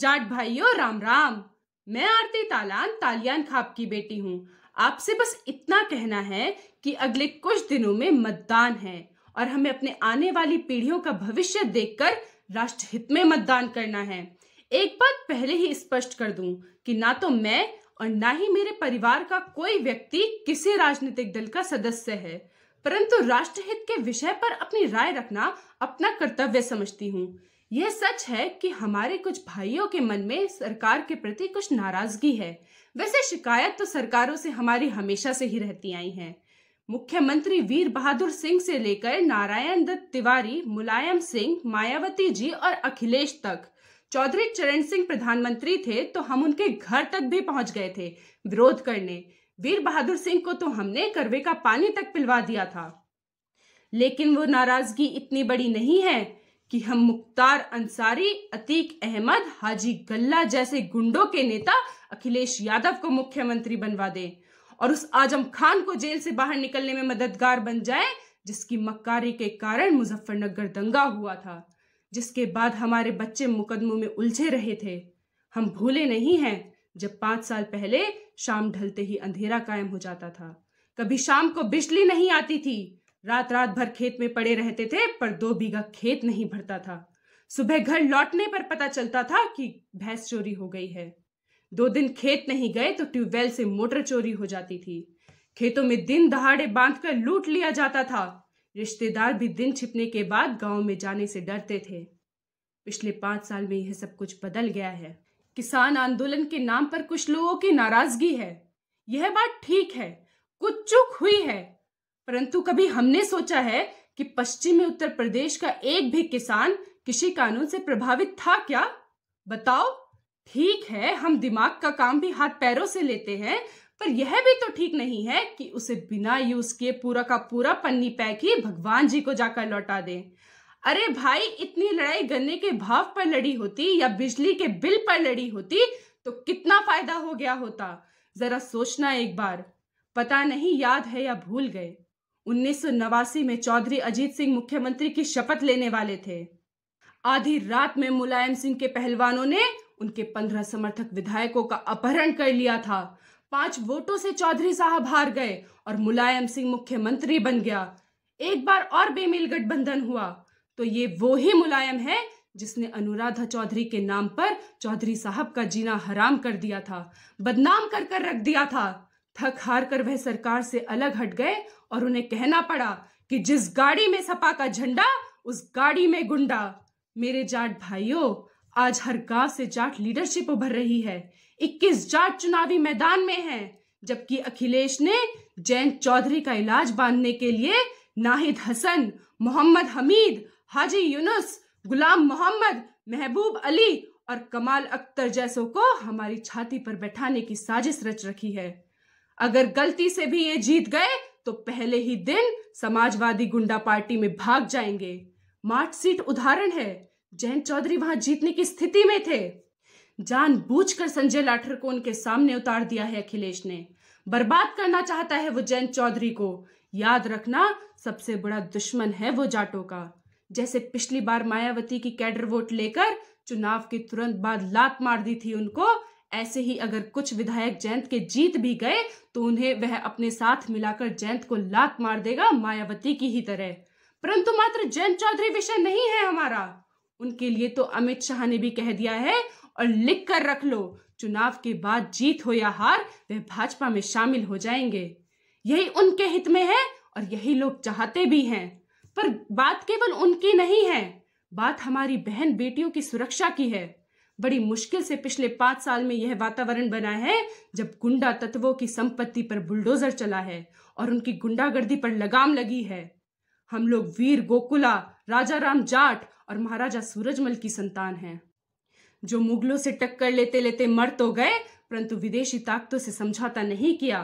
जाट भाइयों राम राम मैं आरती तालान तालियान खाप की बेटी हूँ आपसे बस इतना कहना है कि अगले कुछ दिनों में मतदान है और हमें अपने आने वाली पीढ़ियों का भविष्य देखकर राष्ट्रहित में मतदान करना है एक बात पहले ही स्पष्ट कर दूं कि ना तो मैं और ना ही मेरे परिवार का कोई व्यक्ति किसी राजनीतिक दल का सदस्य है परंतु राष्ट्रहित के विषय पर अपनी राय रखना अपना कर्तव्य समझती हूँ यह सच है कि हमारे कुछ भाइयों के मन में सरकार के प्रति कुछ नाराजगी है वैसे शिकायत तो सरकारों से हमारी हमेशा से ही रहती आई है मुख्यमंत्री वीर बहादुर सिंह से लेकर नारायण दत्त तिवारी मुलायम सिंह मायावती जी और अखिलेश तक चौधरी चरण सिंह प्रधानमंत्री थे तो हम उनके घर तक भी पहुंच गए थे विरोध करने वीर बहादुर सिंह को तो हमने करवे का पानी तक पिलवा दिया था लेकिन वो नाराजगी इतनी बड़ी नहीं है कि हम मुख्तार अंसारी अतीक अहमद हाजी गल्ला जैसे गुंडों के नेता अखिलेश यादव को मुख्यमंत्री बनवा दें और उस आजम खान को जेल से बाहर निकलने में मददगार बन जाए जिसकी मक्कारी के कारण मुजफ्फरनगर दंगा हुआ था जिसके बाद हमारे बच्चे मुकदमों में उलझे रहे थे हम भूले नहीं हैं जब पांच साल पहले शाम ढलते ही अंधेरा कायम हो जाता था कभी शाम को बिजली नहीं आती थी रात रात भर खेत में पड़े रहते थे पर दो बीघा खेत नहीं भरता था सुबह घर लौटने पर पता चलता था कि भैंस चोरी हो गई है दो दिन खेत नहीं गए तो ट्यूबवेल से मोटर चोरी हो जाती थी खेतों में दिन दहाड़े बांध कर लूट लिया जाता था रिश्तेदार भी दिन छिपने के बाद गांव में जाने से डरते थे पिछले पांच साल में यह सब कुछ बदल गया है किसान आंदोलन के नाम पर कुछ लोगों की नाराजगी है यह बात ठीक है कुछ चुक हुई है परंतु कभी हमने सोचा है कि पश्चिमी उत्तर प्रदेश का एक भी किसान कृषि कानून से प्रभावित था क्या बताओ ठीक है हम दिमाग का काम भी हाथ पैरों से लेते हैं पर यह भी तो ठीक नहीं है कि उसे बिना यूज किए पूरा का पूरा पन्नी पैक ही भगवान जी को जाकर लौटा दें अरे भाई इतनी लड़ाई गन्ने के भाव पर लड़ी होती या बिजली के बिल पर लड़ी होती तो कितना फायदा हो गया होता जरा सोचना एक बार पता नहीं याद है या भूल गए 1989 में चौधरी अजीत सिंह मुख्यमंत्री की शपथ लेने वाले थे आधी रात में मुलायम सिंह के पहलवानों ने उनके पंद्रह समर्थक विधायकों का अपहरण कर लिया था पांच वोटों से चौधरी साहब हार गए और मुलायम सिंह मुख्यमंत्री बन गया एक बार और बेमेल गठबंधन हुआ तो ये वो ही मुलायम है जिसने अनुराधा चौधरी के नाम पर चौधरी साहब का जीना हराम कर दिया था बदनाम कर कर रख दिया था थक हार कर वह सरकार से अलग हट गए और उन्हें कहना पड़ा कि जिस गाड़ी में सपा का झंडा उस गाड़ी में गुंडा मेरे जाट भाइयों आज हर गांव से जाट लीडरशिप उभर रही है 21 जाट चुनावी मैदान में हैं जबकि अखिलेश ने जयंत चौधरी का इलाज बांधने के लिए नाहिद हसन मोहम्मद हमीद हाजी यूनुस गुलाम मोहम्मद महबूब अली और कमाल अख्तर जैसों को हमारी छाती पर बैठाने की साजिश रच रखी है अगर गलती से भी ये जीत गए तो पहले ही दिन समाजवादी गुंडा पार्टी में भाग जाएंगे मार्ट सीट उदाहरण है जयंत चौधरी वहां जीतने की स्थिति में थे कर संजय लाठर को उनके सामने उतार दिया है अखिलेश ने बर्बाद करना चाहता है वो जयंत चौधरी को याद रखना सबसे बड़ा दुश्मन है वो जाटों का जैसे पिछली बार मायावती की कैडर वोट लेकर चुनाव के तुरंत बाद लात मार दी थी उनको ऐसे ही अगर कुछ विधायक जयंत के जीत भी गए तो उन्हें वह अपने साथ मिलाकर जयंत को लात मार देगा मायावती की ही तरह परंतु मात्र जयंत चौधरी विषय नहीं है हमारा उनके लिए तो अमित शाह ने भी कह दिया है और लिख कर रख लो चुनाव के बाद जीत हो या हार वह भाजपा में शामिल हो जाएंगे यही उनके हित में है और यही लोग चाहते भी हैं पर बात केवल उनकी नहीं है बात हमारी बहन बेटियों की सुरक्षा की है बड़ी मुश्किल से पिछले पांच साल में यह वातावरण बना है जब गुंडा तत्वों की संपत्ति पर बुलडोजर चला है और उनकी गुंडागर्दी पर लगाम लगी है हम लोग वीर गोकुला राजा राम जाट और महाराजा सूरजमल की संतान हैं जो मुगलों से टक्कर लेते लेते मर तो गए परंतु विदेशी ताकतों से समझौता नहीं किया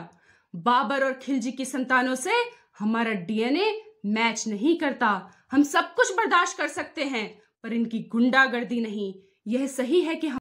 बाबर और खिलजी की संतानों से हमारा डीएनए मैच नहीं करता हम सब कुछ बर्दाश्त कर सकते हैं पर इनकी गुंडागर्दी नहीं यह सही है कि